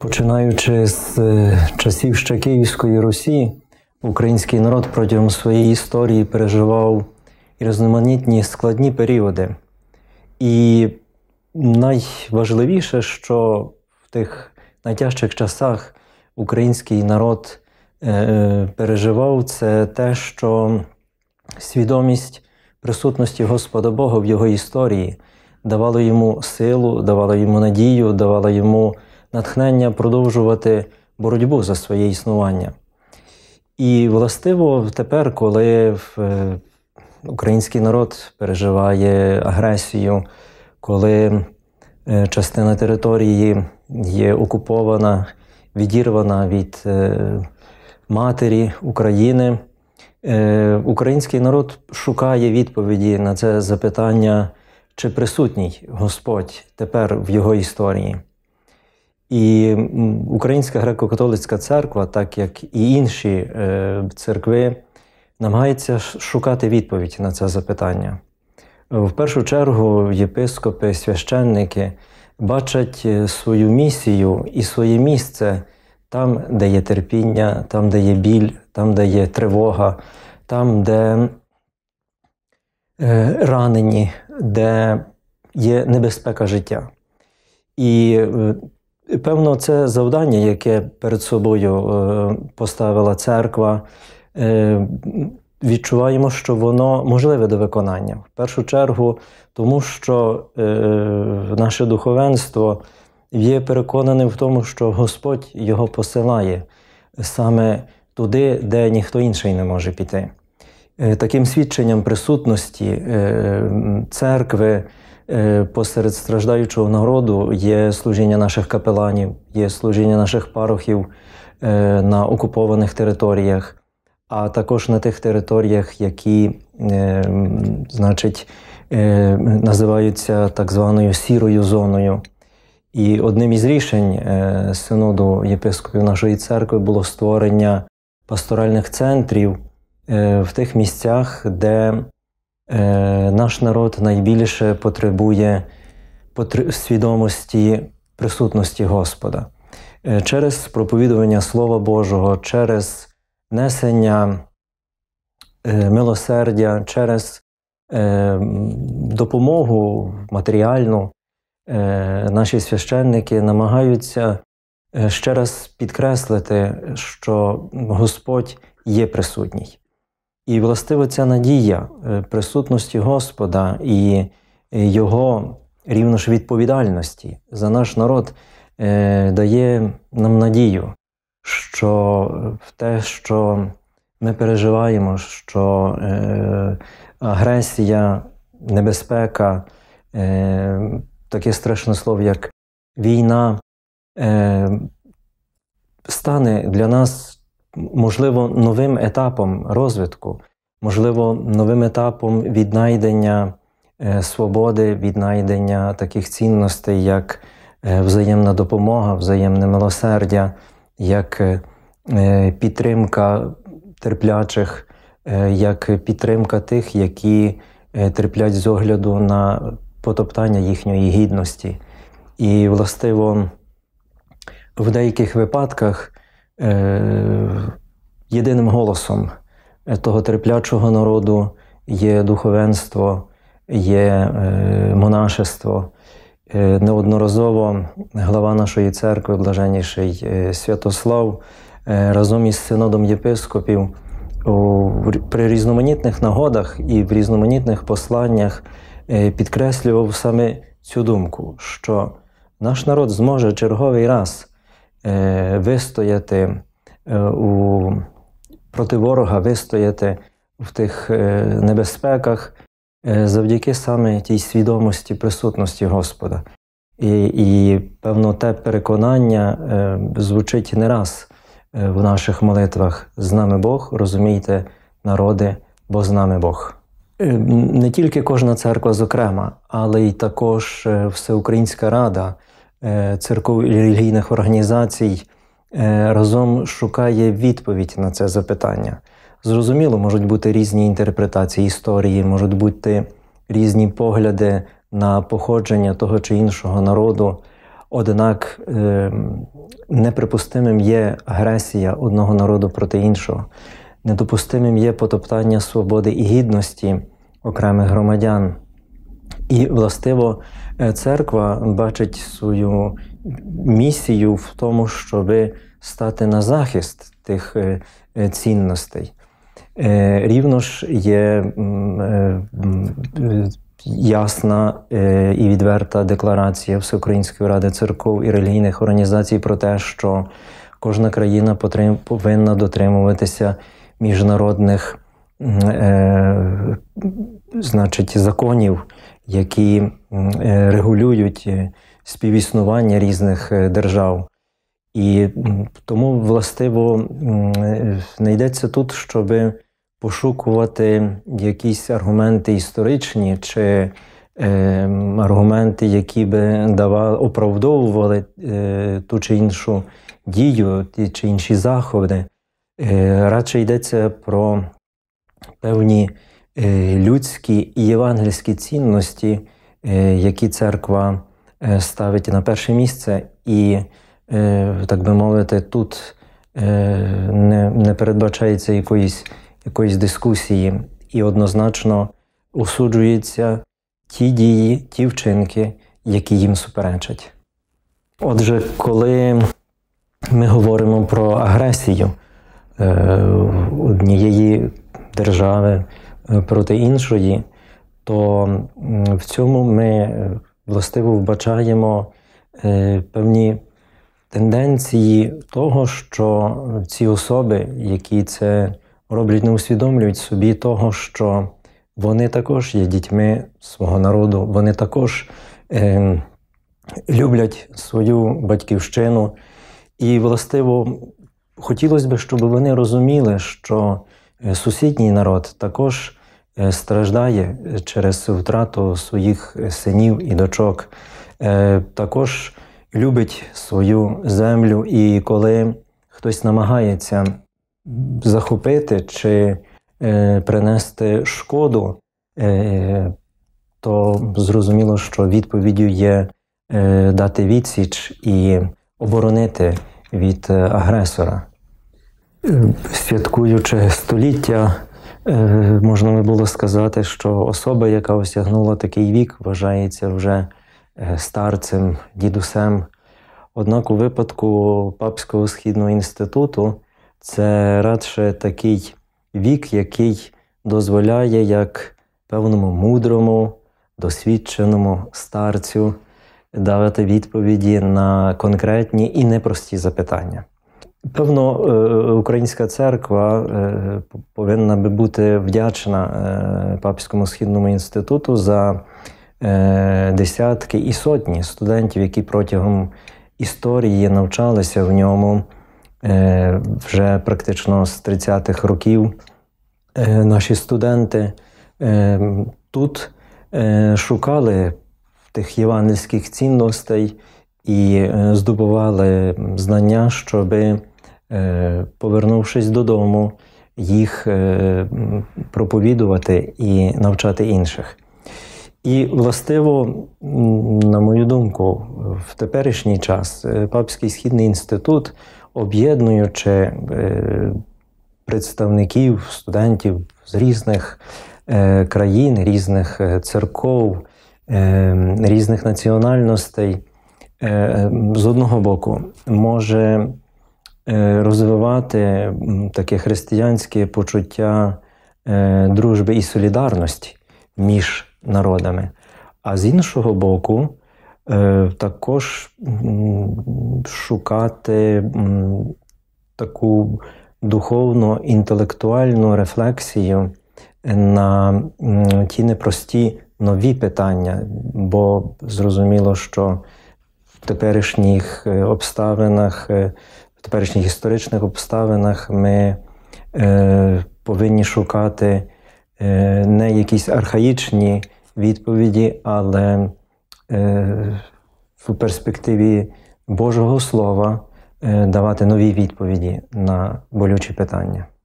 Починаючи з е, часів ще Київської Русі, український народ протягом своєї історії переживав різноманітні складні періоди. І найважливіше, що в тих найтяжчих часах український народ е, переживав, це те, що свідомість присутності Господа Бога в його історії давала йому силу, давала йому надію, давала йому натхнення продовжувати боротьбу за своє існування. І властиво тепер, коли е, український народ переживає агресію, коли е, частина території є окупована, відірвана від е, матері України, український народ шукає відповіді на це запитання, чи присутній Господь тепер в його історії. І Українська греко-католицька церква, так як і інші е, церкви, намагається шукати відповідь на це запитання. В першу чергу єпископи, священники бачать е, свою місію і своє місце там, де є терпіння, там, де є біль, там, де є тривога, там, де е, ранені, де є небезпека життя. І Певно, це завдання, яке перед собою е, поставила церква. Е, відчуваємо, що воно можливе до виконання. В першу чергу, тому що е, наше духовенство є переконаним в тому, що Господь його посилає саме туди, де ніхто інший не може піти. Таким свідченням присутності церкви. Е, посеред страждаючого народу є служіння наших капеланів, є служіння наших парохів е, на окупованих територіях, а також на тих територіях, які, е, значить, називаються так званою сірою зоною. І одним із рішень синоду єпископів нашої церкви було створення пасторальних центрів в тих місцях, де Е, наш народ найбільше потребує свідомості присутності Господа е, через проповідування Слова Божого, через несення е, милосердя, через допомогу матеріальну. Наші священники намагаються ще раз підкреслити, що Господь є присутній. І властиво ця надія е, присутності Господа і е, Його рівно ж відповідальності за наш народ е, дає нам надію, що в те, що ми переживаємо, що агресія, небезпека, таке страшне слово, як війна, стане для нас можливо, новим етапом розвитку, можливо, новим етапом віднайдення е, свободи, віднайдення таких цінностей, як е, взаємна допомога, взаємне милосердя, як е, підтримка терплячих, як підтримка тих, які терплять з огляду на потоптання їхньої гідності. І, властиво, в деяких випадках Е, єдиним голосом е, того терплячого народу є духовенство, є е, монашество. Неодноразово глава нашої церкви, блаженніший Святослав, разом із синодом єпископів при різноманітних нагодах і в різноманітних посланнях підкреслював саме цю думку, що наш народ зможе черговий раз Е, вистояти е, у проти ворога, вистояти в тих е, небезпеках завдяки саме тій свідомості присутності Господа. І, і певно, те переконання звучить не раз в наших молитвах з нами Бог, розумійте, народи, бо з нами Бог. Не тільки кожна церква, зокрема, але й також Всеукраїнська Рада. Е, церков і релігійних організацій е, разом шукає відповідь на це запитання. Зрозуміло, можуть бути різні інтерпретації історії, можуть бути різні погляди на походження того чи іншого народу. Однак е, неприпустимим є агресія одного народу проти іншого, недопустимим є потоптання свободи і гідності окремих громадян. І, властиво, е, церква бачить свою місію в тому, щоби стати на захист тих е, е, цінностей. Рівно ж є ясна і відверта декларація Всеукраїнської ради церков і релігійних організацій про те, що кожна країна повинна дотримуватися міжнародних значить, законів які е, регулюють е, співіснування різних е, держав. І тому, властиво, не йдеться тут, щоб пошукувати якісь аргументи історичні чи аргументи, які би давали, оправдовували ту чи іншу дію, ті чи інші заходи. Радше йдеться про певні Е, людські і євангельські цінності, е, які церква е, ставить на перше місце, і, так би мовити, тут не не передбачається якоїсь, якоїсь дискусії, і однозначно осуджуються ті дії, ті вчинки, які їм суперечать. Отже, коли ми говоримо про агресію однієї держави, Е, проти іншої, то в цьому ми е, властиво вбачаємо е, певні тенденції того, що ці особи, які це роблять, не усвідомлюють собі того, що вони також є дітьми свого народу, вони також е, люблять свою батьківщину. І, властиво, хотілося б, щоб вони розуміли, що сусідній народ також Е, страждає через втрату своїх синів і дочок. Е, також любить свою землю, і коли хтось намагається захопити чи е, принести шкоду, то зрозуміло, що відповіддю є дати відсіч і оборонити від агресора. Святкуючи століття Е, можна би було сказати, що особа, яка осягнула такий вік, вважається вже е, старцем, дідусем. Однак у випадку Папського східного інституту це радше такий вік, який дозволяє як певному мудрому, досвідченому старцю давати відповіді на конкретні і непрості запитання. Певно, е, українська церква е, повинна би бути вдячна е, Папському східному інституту за десятки і сотні студентів, які протягом історії навчалися в ньому вже практично з 30-х років. Наші студенти тут шукали тих євангельських цінностей і здобували знання, щоби. Е, повернувшись додому, їх е, проповідувати і навчати інших. І, властиво, на мою думку, в теперішній час е, Папський східний інститут, об'єднуючи представників, студентів з різних країн, різних церков, різних національностей, з одного боку, може Е, розвивати таке християнське почуття е, дружби і солідарності між народами. А з іншого боку, е, також шукати таку духовно інтелектуальну рефлексію на ті непрості нові питання, бо зрозуміло, що в теперішніх обставинах в теперішніх історичних обставинах ми е, повинні шукати е, не якісь архаїчні відповіді, але е, в перспективі Божого Слова е, давати нові відповіді на болючі питання.